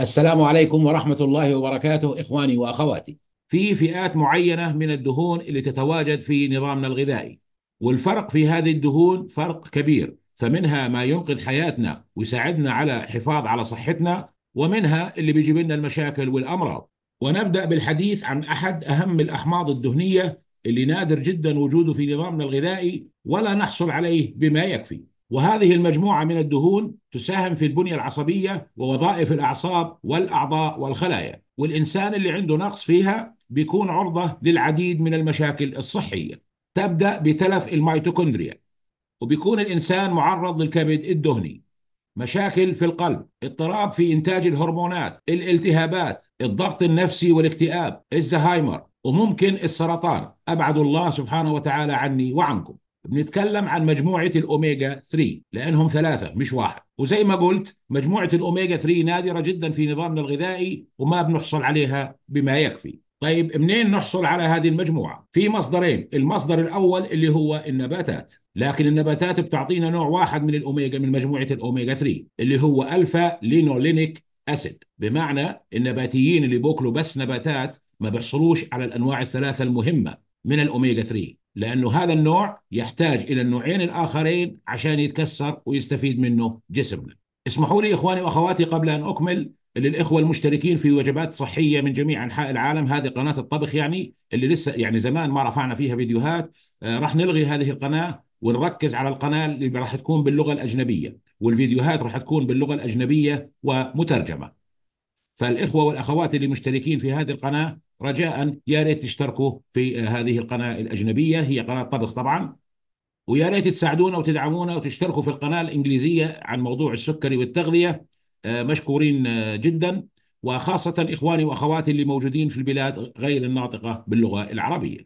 السلام عليكم ورحمة الله وبركاته إخواني وأخواتي في فئات معينة من الدهون اللي تتواجد في نظامنا الغذائي والفرق في هذه الدهون فرق كبير فمنها ما ينقذ حياتنا ويساعدنا على حفاظ على صحتنا ومنها اللي بيجيب لنا المشاكل والأمراض ونبدأ بالحديث عن أحد أهم الأحماض الدهنية اللي نادر جدا وجوده في نظامنا الغذائي ولا نحصل عليه بما يكفي وهذه المجموعة من الدهون تساهم في البنية العصبية ووظائف الأعصاب والأعضاء والخلايا والإنسان اللي عنده نقص فيها بيكون عرضة للعديد من المشاكل الصحية تبدأ بتلف الميتوكوندريا وبيكون الإنسان معرض للكبد الدهني مشاكل في القلب اضطراب في إنتاج الهرمونات الالتهابات الضغط النفسي والاكتئاب الزهايمر وممكن السرطان أبعد الله سبحانه وتعالى عني وعنكم بنتكلم عن مجموعه الاوميجا 3 لانهم ثلاثه مش واحد وزي ما قلت مجموعه الاوميجا 3 نادره جدا في نظامنا الغذائي وما بنحصل عليها بما يكفي طيب منين نحصل على هذه المجموعه في مصدرين المصدر الاول اللي هو النباتات لكن النباتات بتعطينا نوع واحد من الاوميجا من مجموعه الاوميجا 3 اللي هو الفا لينولينيك اسيد بمعنى النباتيين اللي بياكلوا بس نباتات ما بيحصلوش على الانواع الثلاثه المهمه من الاوميجا 3 لأنه هذا النوع يحتاج إلى النوعين الآخرين عشان يتكسر ويستفيد منه جسمنا اسمحوا لي إخواني وأخواتي قبل أن أكمل للإخوة المشتركين في وجبات صحية من جميع أنحاء العالم هذه قناة الطبخ يعني اللي لسه يعني زمان ما رفعنا فيها فيديوهات آه راح نلغي هذه القناة ونركز على القناة اللي راح تكون باللغة الأجنبية والفيديوهات راح تكون باللغة الأجنبية ومترجمة فالإخوة والأخوات اللي مشتركين في هذه القناة رجاء يا ريت تشتركوا في آه، هذه القناة الأجنبية هي قناة طبخ طبعا ويا ريت تساعدونا وتدعمونا وتشتركوا في القناة الإنجليزية عن موضوع السكري والتغذية آه، مشكورين آه، جدا وخاصة إخواني وأخواتي اللي موجودين في البلاد غير الناطقة باللغة العربية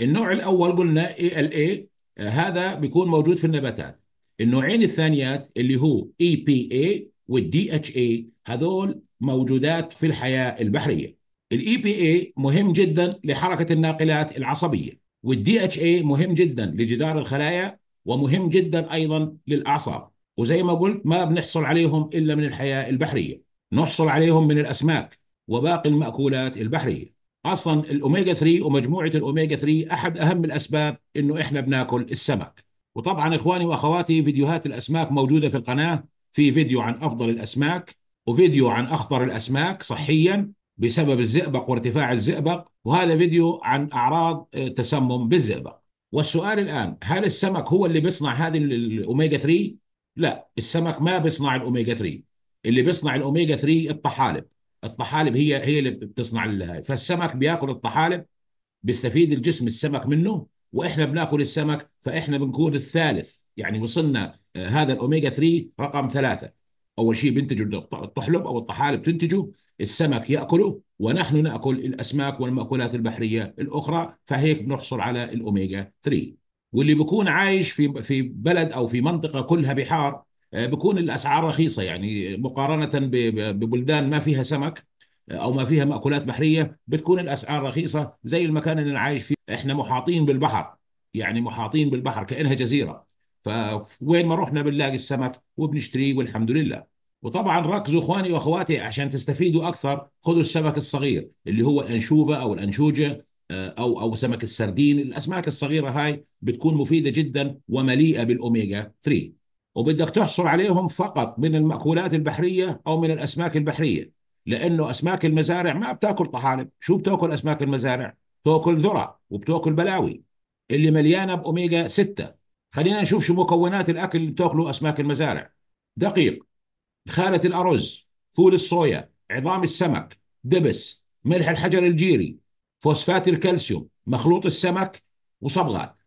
النوع الأول قلنا اي هذا بيكون موجود في النباتات النوعين الثانيات اللي هو EPA والدي اتش اي هذول موجودات في الحياه البحريه الاي بي اي مهم جدا لحركه الناقلات العصبيه والدي اتش اي مهم جدا لجدار الخلايا ومهم جدا ايضا للاعصاب وزي ما قلت ما بنحصل عليهم الا من الحياه البحريه نحصل عليهم من الاسماك وباقي الماكولات البحريه اصلا الاوميجا 3 ومجموعه الاوميجا 3 احد اهم الاسباب انه احنا بناكل السمك وطبعا اخواني واخواتي فيديوهات الاسماك موجوده في القناه في فيديو عن افضل الاسماك وفيديو عن اخطر الاسماك صحيا بسبب الزئبق وارتفاع الزئبق وهذا فيديو عن اعراض آه، تسمم بالزئبق والسؤال الان هل السمك هو اللي بيصنع هذه الاوميجا 3 لا السمك ما بيصنع الاوميجا 3 اللي بيصنع الاوميجا 3 الطحالب الطحالب هي هي اللي بتصنع هاي فالسمك بياكل الطحالب بيستفيد الجسم السمك منه واحنا بناكل السمك فاحنا بنكون الثالث يعني وصلنا آه، هذا الاوميجا 3 رقم ثلاثه اول شيء بينتجه الطحلب او الطحالب تنتجه السمك ياكله ونحن ناكل الاسماك والمأكولات البحريه الاخرى فهيك بنحصل على الاوميجا 3 واللي بيكون عايش في في بلد او في منطقه كلها بحار آه، بكون الاسعار رخيصه يعني مقارنه ببلدان ما فيها سمك آه، او ما فيها مأكولات بحريه بتكون الاسعار رخيصه زي المكان اللي عايش فيه احنا محاطين بالبحر يعني محاطين بالبحر كانها جزيره فوين ما رحنا بنلاقي السمك وبنشتريه والحمد لله وطبعا ركزوا اخواني واخواتي عشان تستفيدوا اكثر خذوا السمك الصغير اللي هو الانشوفه او الانشوجه آه، او او سمك السردين الاسماك الصغيره هاي بتكون مفيده جدا ومليئه بالاوميجا 3 وبدك تحصل عليهم فقط من المأكولات البحرية أو من الأسماك البحرية لأنه أسماك المزارع ما بتاكل طحالب شو بتاكل أسماك المزارع؟ تاكل ذرة وبتاكل بلاوي اللي مليانة بأوميجا 6 خلينا نشوف شو مكونات الاكل اللي بتاكله اسماك المزارع دقيق خالة الارز فول الصويا عظام السمك دبس ملح الحجر الجيري فوسفات الكالسيوم مخلوط السمك وصبغات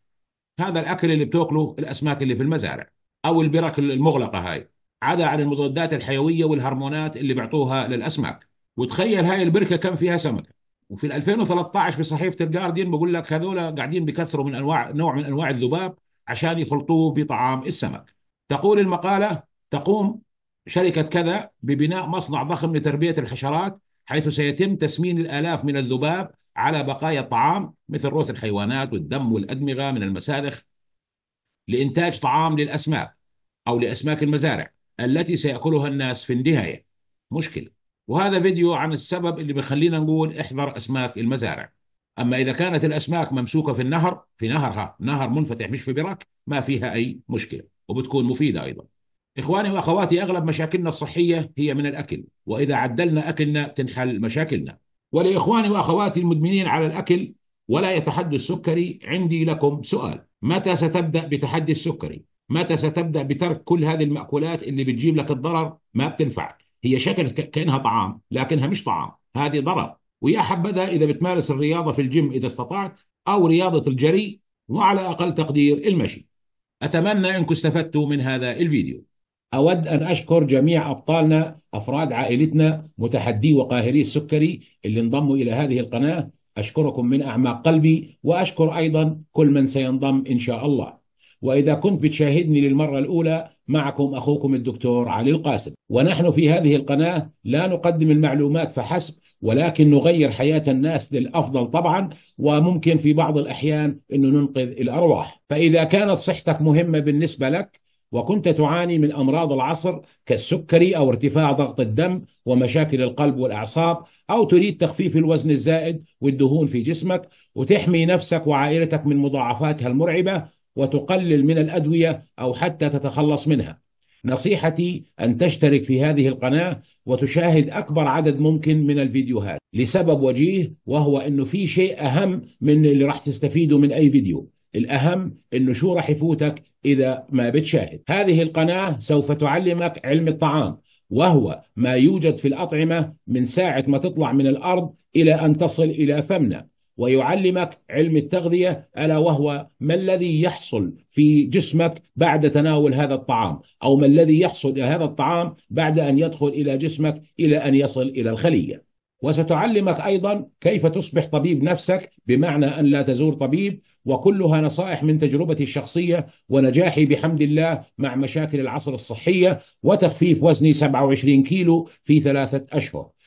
هذا الاكل اللي بتاكله الاسماك اللي في المزارع او البرك المغلقه هاي عدا عن المضادات الحيويه والهرمونات اللي بيعطوها للاسماك وتخيل هاي البركه كم فيها سمكه وفي 2013 في صحيفه الجارديان بقول لك هذول قاعدين بكثروا من انواع نوع من انواع الذباب عشان يخلطوه بطعام السمك تقول المقالة تقوم شركة كذا ببناء مصنع ضخم لتربية الحشرات حيث سيتم تسمين الآلاف من الذباب على بقايا الطعام مثل روث الحيوانات والدم والأدمغة من المسالخ لإنتاج طعام للأسماك أو لأسماك المزارع التي سيأكلها الناس في النهاية مشكلة وهذا فيديو عن السبب اللي بيخلينا نقول احذر أسماك المزارع أما إذا كانت الأسماك ممسوكة في النهر في نهرها نهر منفتح مش في براك ما فيها أي مشكلة وبتكون مفيدة أيضا إخواني وأخواتي أغلب مشاكلنا الصحية هي من الأكل وإذا عدلنا أكلنا تنحل مشاكلنا ولإخواني وأخواتي المدمنين على الأكل ولا يتحدى السكري عندي لكم سؤال متى ستبدأ بتحدي السكري؟ متى ستبدأ بترك كل هذه المأكولات اللي بتجيب لك الضرر ما بتنفعك هي شكل كأنها طعام لكنها مش طعام هذه ضرر ويا حبذا إذا بتمارس الرياضة في الجيم إذا استطعت أو رياضة الجري وعلى أقل تقدير المشي أتمنى أنكم استفدتوا من هذا الفيديو أود أن أشكر جميع أبطالنا أفراد عائلتنا متحدي وقاهري السكري اللي انضموا إلى هذه القناة أشكركم من أعماق قلبي وأشكر أيضا كل من سينضم إن شاء الله وإذا كنت بتشاهدني للمرة الأولى معكم أخوكم الدكتور علي القاسم ونحن في هذه القناة لا نقدم المعلومات فحسب ولكن نغير حياة الناس للأفضل طبعا وممكن في بعض الأحيان أنه ننقذ الأرواح فإذا كانت صحتك مهمة بالنسبة لك وكنت تعاني من امراض العصر كالسكري او ارتفاع ضغط الدم ومشاكل القلب والاعصاب او تريد تخفيف الوزن الزائد والدهون في جسمك وتحمي نفسك وعائلتك من مضاعفاتها المرعبه وتقلل من الادويه او حتى تتخلص منها. نصيحتي ان تشترك في هذه القناه وتشاهد اكبر عدد ممكن من الفيديوهات لسبب وجيه وهو انه في شيء اهم من اللي راح تستفيده من اي فيديو. الأهم أنه شو راح يفوتك إذا ما بتشاهد هذه القناة سوف تعلمك علم الطعام وهو ما يوجد في الأطعمة من ساعة ما تطلع من الأرض إلى أن تصل إلى فمنا ويعلمك علم التغذية ألا وهو ما الذي يحصل في جسمك بعد تناول هذا الطعام أو ما الذي يحصل هذا الطعام بعد أن يدخل إلى جسمك إلى أن يصل إلى الخلية وستعلمك أيضا كيف تصبح طبيب نفسك بمعنى أن لا تزور طبيب وكلها نصائح من تجربتي الشخصية ونجاحي بحمد الله مع مشاكل العصر الصحية وتخفيف وزني 27 كيلو في ثلاثة أشهر